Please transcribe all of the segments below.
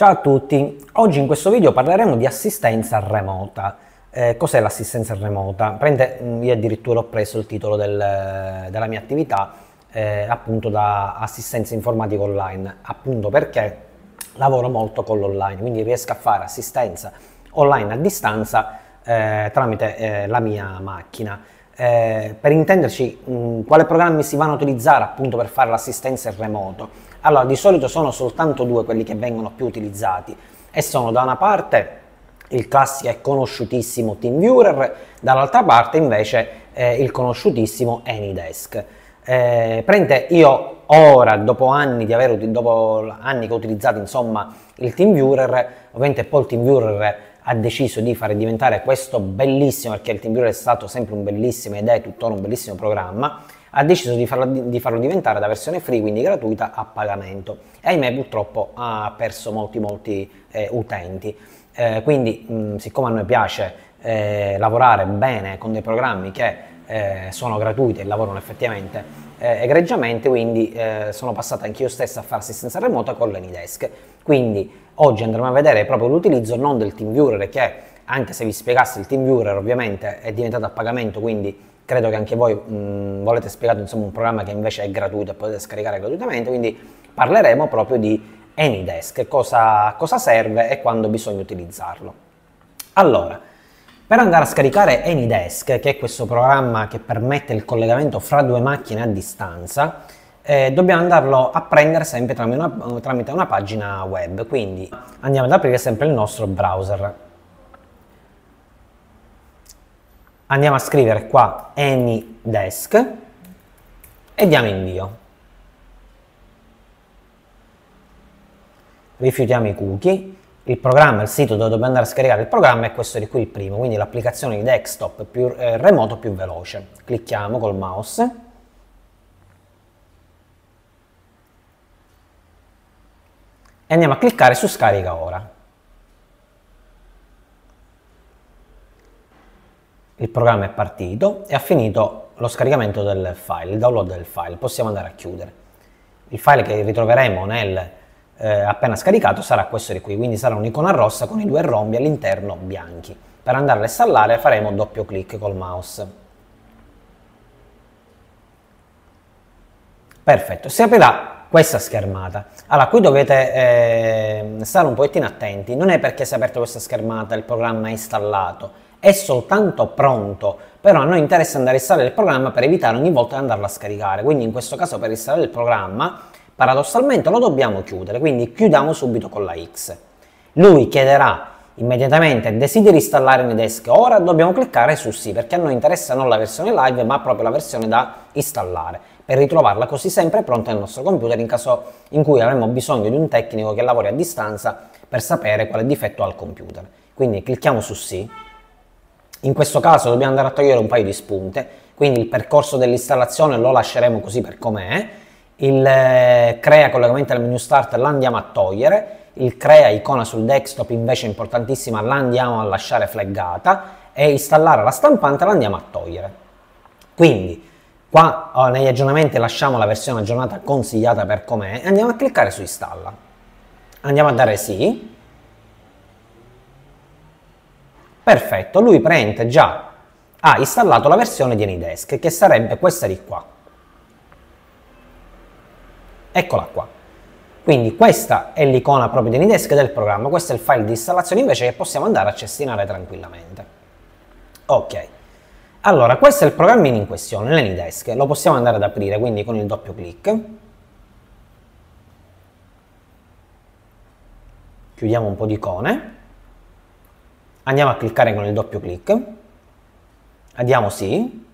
Ciao a tutti, oggi in questo video parleremo di assistenza remota. Eh, cos'è l'assistenza remota? Prende, mm, io addirittura ho preso il titolo del, della mia attività eh, appunto da assistenza informatica online, appunto perché lavoro molto con l'online, quindi riesco a fare assistenza online a distanza eh, tramite eh, la mia macchina. Eh, per intenderci, mh, mm, quali programmi si vanno a utilizzare appunto per fare l'assistenza in remoto? Allora, di solito sono soltanto due quelli che vengono più utilizzati e sono da una parte il classico e conosciutissimo TeamViewer, dall'altra parte invece eh, il conosciutissimo AnyDesk. Eh, prende io ora, dopo anni, di aver, dopo anni che ho utilizzato insomma il TeamViewer, ovviamente poi il TeamViewer ha deciso di far diventare questo bellissimo, perché il Team Builder è stato sempre un bellissimo ed è tuttora un bellissimo programma, ha deciso di farlo, di farlo, diventare da versione free, quindi gratuita, a pagamento. E ahimè purtroppo ha perso molti molti eh, utenti. Eh, quindi mh, siccome a noi piace eh, lavorare bene con dei programmi che eh, sono gratuite e lavorano effettivamente eh, egregiamente, quindi eh, sono passata anch'io stessa a fare assistenza remota con l'Anydesk. Quindi oggi andremo a vedere proprio l'utilizzo non del TeamViewer che anche se vi spiegassi il TeamViewer ovviamente è diventato a pagamento, quindi credo che anche voi mh, mm, volete spiegare insomma, un programma che invece è gratuito e potete scaricare gratuitamente, quindi parleremo proprio di Anydesk, cosa, cosa serve e quando bisogna utilizzarlo. Allora, per andare a scaricare AnyDesk, che è questo programma che permette il collegamento fra due macchine a distanza, eh, dobbiamo andarlo a prendere sempre tramite una, tramite una pagina web, quindi andiamo ad aprire sempre il nostro browser. Andiamo a scrivere qua AnyDesk e diamo invio. Rifiutiamo i cookie il programma, il sito dove dobbiamo andare a scaricare il programma è questo di qui il primo, quindi l'applicazione di desktop più eh, remoto più veloce. Clicchiamo col mouse. E andiamo a cliccare su scarica ora. Il programma è partito e ha finito lo scaricamento del file, il download del file. Possiamo andare a chiudere. Il file che ritroveremo nel eh, appena scaricato sarà questo di qui, quindi sarà un'icona rossa con i due rombi all'interno bianchi. Per andare a installare faremo doppio clic col mouse. Perfetto, si aprirà questa schermata. Allora, qui dovete eh, stare un pochettino attenti, non è perché si è aperta questa schermata il programma è installato, è soltanto pronto, però a noi interessa andare a installare il programma per evitare ogni volta di andarlo a scaricare, quindi in questo caso per installare il programma paradossalmente lo dobbiamo chiudere, quindi chiudiamo subito con la X. Lui chiederà immediatamente desideri installare Nedesk ora, dobbiamo cliccare su sì perché a noi interessa non la versione live ma proprio la versione da installare per ritrovarla così sempre pronta nel nostro computer in caso in cui avremmo bisogno di un tecnico che lavori a distanza per sapere quale difetto ha il computer. Quindi clicchiamo su sì, in questo caso dobbiamo andare a togliere un paio di spunte, quindi il percorso dell'installazione lo lasceremo così per com'è il eh, crea collegamento al menu start l'andiamo a togliere, il crea icona sul desktop invece importantissima l'andiamo a lasciare flaggata e installare la stampante l'andiamo a togliere. Quindi qua oh, negli aggiornamenti lasciamo la versione aggiornata consigliata per com'è e andiamo a cliccare su installa. Andiamo a dare sì. Perfetto, lui prende già ha installato la versione di AnyDesk che sarebbe questa di qua. Eccola qua. Quindi questa è l'icona proprio di Anydesk del programma, questo è il file di installazione invece che possiamo andare a cestinare tranquillamente. Ok. Allora, questo è il programmino in questione, l'Anydesk. Lo possiamo andare ad aprire, quindi con il doppio clic. Chiudiamo un po' di icone. Andiamo a cliccare con il doppio clic. Andiamo sì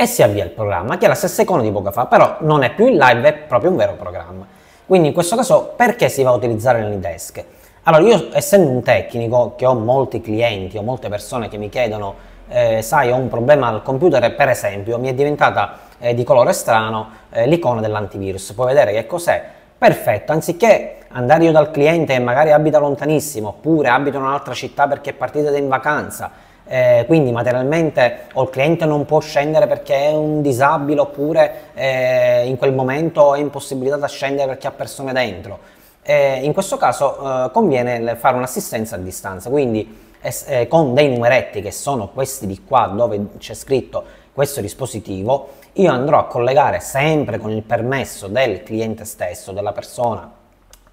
e si avvia il programma, che è la stessa icona di poco fa, però non è più in live, è proprio un vero programma. Quindi in questo caso perché si va a utilizzare l'Unidesk? Allora io essendo un tecnico che ho molti clienti o molte persone che mi chiedono eh, sai ho un problema al computer per esempio mi è diventata eh, di colore strano eh, l'icona dell'antivirus, puoi vedere che cos'è? Perfetto, anziché andare io dal cliente che magari abita lontanissimo oppure abita in un'altra città perché è partita in vacanza eh, quindi materialmente o il cliente non può scendere perché è un disabile oppure eh, in quel momento è impossibilitata a scendere perché ha persone dentro. Eh, in questo caso eh, conviene fare un'assistenza a distanza, quindi eh, con dei numeretti che sono questi di qua dove c'è scritto questo dispositivo, io andrò a collegare sempre con il permesso del cliente stesso, della persona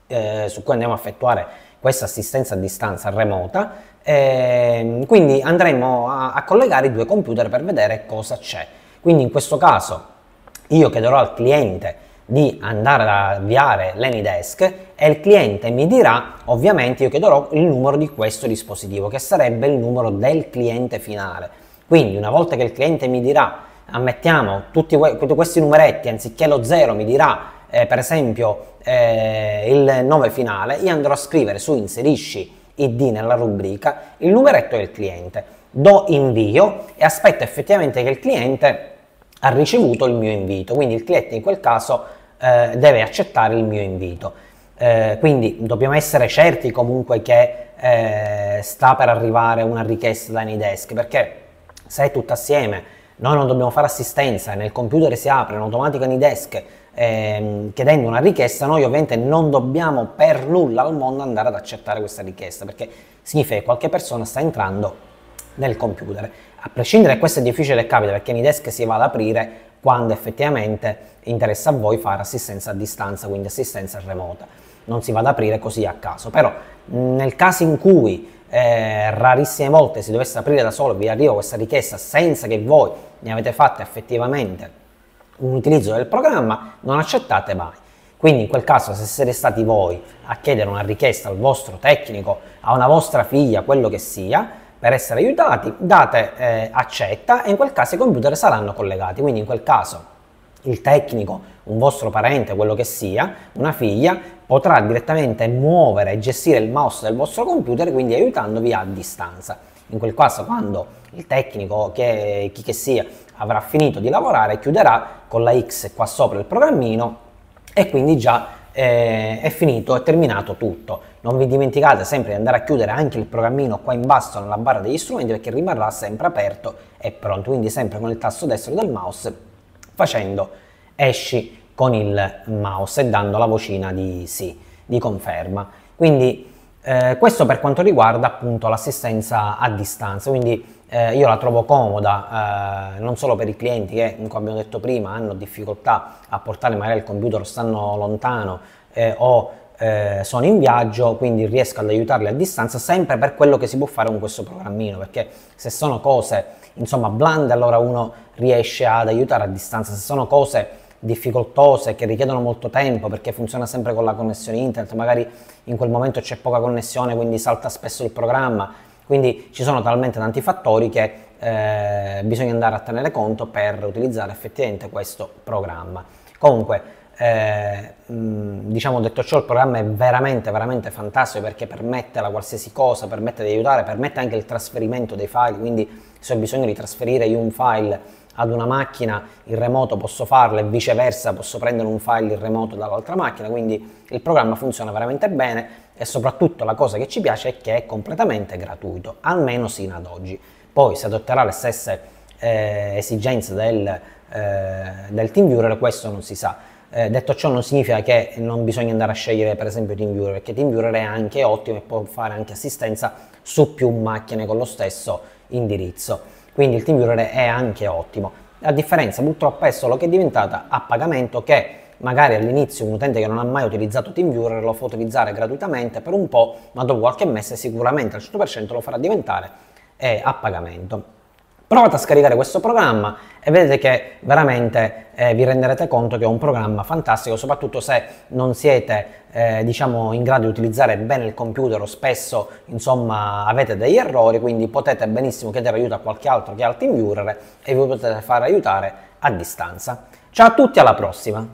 eh, su cui andiamo a effettuare questa assistenza a distanza remota, eh, quindi andremo a, a collegare i due computer per vedere cosa c'è. Quindi in questo caso io chiederò al cliente di andare ad avviare l'AnyDesk e il cliente mi dirà, ovviamente io chiederò il numero di questo dispositivo, che sarebbe il numero del cliente finale. Quindi una volta che il cliente mi dirà, ammettiamo tutti questi numeretti, anziché lo 0 mi dirà eh, per esempio eh, il nome finale, io andrò a scrivere su inserisci id nella rubrica il numeretto del cliente, do invio e aspetto effettivamente che il cliente ha ricevuto il mio invito, quindi il cliente in quel caso eh, deve accettare il mio invito. Eh, quindi dobbiamo essere certi comunque che eh, sta per arrivare una richiesta da Anydesk perché se è tutto assieme noi non dobbiamo fare assistenza, nel computer si apre in automatico Anydesk, ehm, chiedendo una richiesta, noi ovviamente non dobbiamo per nulla al mondo andare ad accettare questa richiesta, perché significa che qualche persona sta entrando nel computer. A prescindere, da questo è difficile che capita perché Midesk si va ad aprire quando effettivamente interessa a voi fare assistenza a distanza, quindi assistenza remota. Non si va ad aprire così a caso, però nel caso in cui eh, rarissime volte si dovesse aprire da solo vi arriva questa richiesta senza che voi ne avete fatta effettivamente un utilizzo del programma, non accettate mai. Quindi in quel caso se siete stati voi a chiedere una richiesta al vostro tecnico, a una vostra figlia, quello che sia, per essere aiutati, date eh, accetta e in quel caso i computer saranno collegati. Quindi in quel caso il tecnico, un vostro parente, quello che sia, una figlia, potrà direttamente muovere e gestire il mouse del vostro computer, quindi aiutandovi a distanza. In quel caso, quando il tecnico, che, chi che sia, avrà finito di lavorare, chiuderà con la X qua sopra il programmino e quindi già eh, è finito, è terminato tutto. Non vi dimenticate sempre di andare a chiudere anche il programmino qua in basso nella barra degli strumenti perché rimarrà sempre aperto e pronto, quindi sempre con il tasto destro del mouse facendo esci con il mouse e dando la vocina di sì, di conferma. Quindi eh, questo per quanto riguarda appunto l'assistenza a distanza, quindi eh, io la trovo comoda eh, non solo per i clienti che, come abbiamo detto prima, hanno difficoltà a portare magari il computer, stanno lontano eh, o eh, sono in viaggio, quindi riesco ad aiutarli a distanza sempre per quello che si può fare con questo programmino, perché se sono cose insomma blande allora uno riesce ad aiutare a distanza, se sono cose difficoltose che richiedono molto tempo perché funziona sempre con la connessione internet, magari in quel momento c'è poca connessione quindi salta spesso il programma, quindi ci sono talmente tanti fattori che eh, bisogna andare a tenere conto per utilizzare effettivamente questo programma. Comunque, eh, diciamo detto ciò, il programma è veramente, veramente fantastico perché permette la qualsiasi cosa, permette di aiutare, permette anche il trasferimento dei file, quindi se ho bisogno di trasferire un file ad una macchina in remoto posso farla e viceversa posso prendere un file in remoto dall'altra macchina, quindi il programma funziona veramente bene e soprattutto la cosa che ci piace è che è completamente gratuito, almeno sino ad oggi. Poi se adotterà le stesse eh, esigenze del, eh, del TeamViewer, questo non si sa. Eh, detto ciò non significa che non bisogna andare a scegliere per esempio TeamViewer, perché TeamViewer è anche ottimo e può fare anche assistenza su più macchine con lo stesso indirizzo quindi il team TVRR è anche ottimo. La differenza purtroppo è solo che è diventata a pagamento che magari all'inizio un utente che non ha mai utilizzato TeamViewer lo fa utilizzare gratuitamente per un po', ma dopo qualche mese sicuramente al 100% lo farà diventare eh, a pagamento. Provate a scaricare questo programma e vedete che veramente eh, vi renderete conto che è un programma fantastico, soprattutto se non siete eh, diciamo, in grado di utilizzare bene il computer o spesso insomma, avete degli errori, quindi potete benissimo chiedere aiuto a qualche altro che altro in viewer e vi potete far aiutare a distanza. Ciao a tutti, alla prossima!